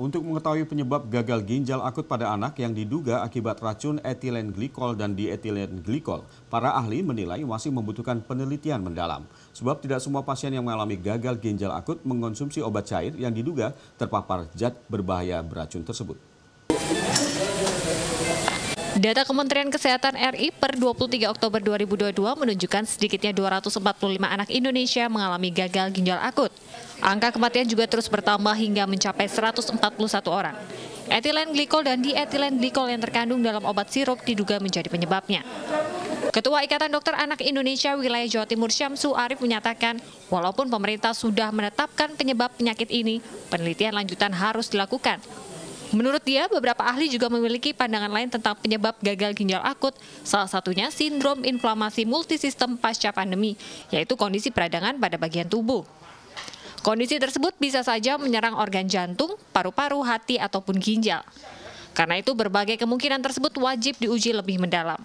Untuk mengetahui penyebab gagal ginjal akut pada anak yang diduga akibat racun etilen glikol dan dietilen glikol, para ahli menilai masih membutuhkan penelitian mendalam. Sebab tidak semua pasien yang mengalami gagal ginjal akut mengonsumsi obat cair yang diduga terpapar zat berbahaya beracun tersebut. Data Kementerian Kesehatan RI per 23 Oktober 2022 menunjukkan sedikitnya 245 anak Indonesia mengalami gagal ginjal akut. Angka kematian juga terus bertambah hingga mencapai 141 orang. Etilen glikol dan dietilen glikol yang terkandung dalam obat sirup diduga menjadi penyebabnya. Ketua Ikatan Dokter Anak Indonesia Wilayah Jawa Timur Syamsu Arif menyatakan, walaupun pemerintah sudah menetapkan penyebab penyakit ini, penelitian lanjutan harus dilakukan Menurut dia, beberapa ahli juga memiliki pandangan lain tentang penyebab gagal ginjal akut, salah satunya sindrom inflamasi multisistem pasca pandemi, yaitu kondisi peradangan pada bagian tubuh. Kondisi tersebut bisa saja menyerang organ jantung, paru-paru, hati, ataupun ginjal. Karena itu berbagai kemungkinan tersebut wajib diuji lebih mendalam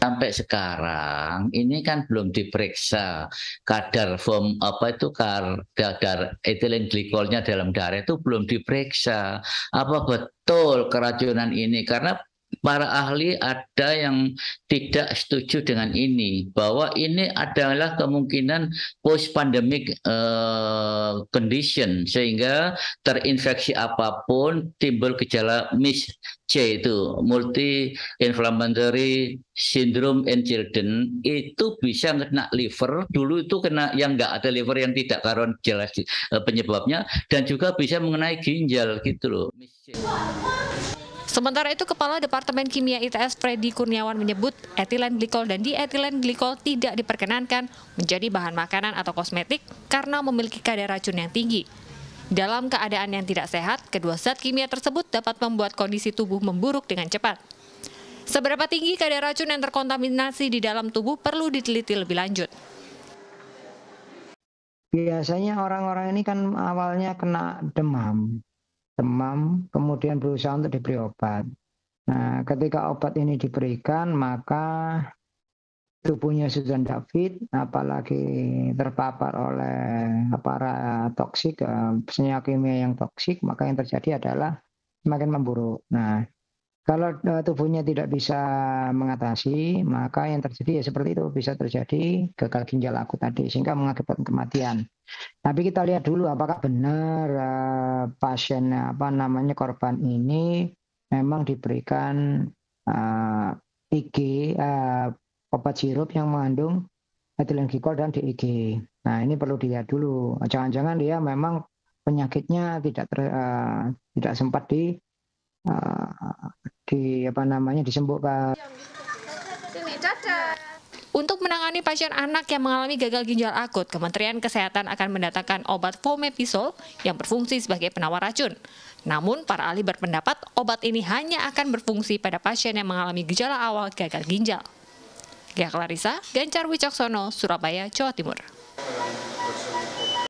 sampai sekarang ini kan belum diperiksa kadar form apa itu kadar etilen glikolnya dalam darah itu belum diperiksa apa betul keracunan ini karena para ahli ada yang tidak setuju dengan ini bahwa ini adalah kemungkinan post pandemic uh, eh, condition sehingga terinfeksi apapun timbul gejala MIS C itu multi inflammatory syndrome in children itu bisa kena liver dulu itu kena yang nggak ada liver yang tidak karon jelas eh, penyebabnya dan juga bisa mengenai ginjal gitu loh. miss C. Sementara itu, Kepala Departemen Kimia ITS Freddy Kurniawan menyebut etilen glikol dan dietilen glikol tidak diperkenankan menjadi bahan makanan atau kosmetik karena memiliki kadar racun yang tinggi. Dalam keadaan yang tidak sehat, kedua zat kimia tersebut dapat membuat kondisi tubuh memburuk dengan cepat. Seberapa tinggi kadar racun yang terkontaminasi di dalam tubuh perlu diteliti lebih lanjut. Biasanya orang-orang ini kan awalnya kena demam, demam, kemudian berusaha untuk diberi obat. Nah, ketika obat ini diberikan, maka tubuhnya sudah tidak fit, apalagi terpapar oleh para toksik, senyawa eh, kimia yang toksik, maka yang terjadi adalah semakin memburuk. Nah, kalau eh, tubuhnya tidak bisa mengatasi, maka yang terjadi ya seperti itu bisa terjadi gagal ginjal akut tadi sehingga mengakibatkan kematian. Tapi kita lihat dulu apakah benar uh, pasien apa namanya korban ini memang diberikan uh, eh, IG uh, obat sirup yang mengandung etilen glikol dan DEG. Nah ini perlu dilihat dulu. Jangan-jangan dia memang penyakitnya tidak ter, uh, tidak sempat di di apa namanya disembuhkan. Untuk menangani pasien anak yang mengalami gagal ginjal akut, Kementerian Kesehatan akan mendatangkan obat fomepizol yang berfungsi sebagai penawar racun. Namun, para ahli berpendapat obat ini hanya akan berfungsi pada pasien yang mengalami gejala awal gagal ginjal. Gia Clarissa, Gancar Wicaksono, Surabaya, Jawa Timur.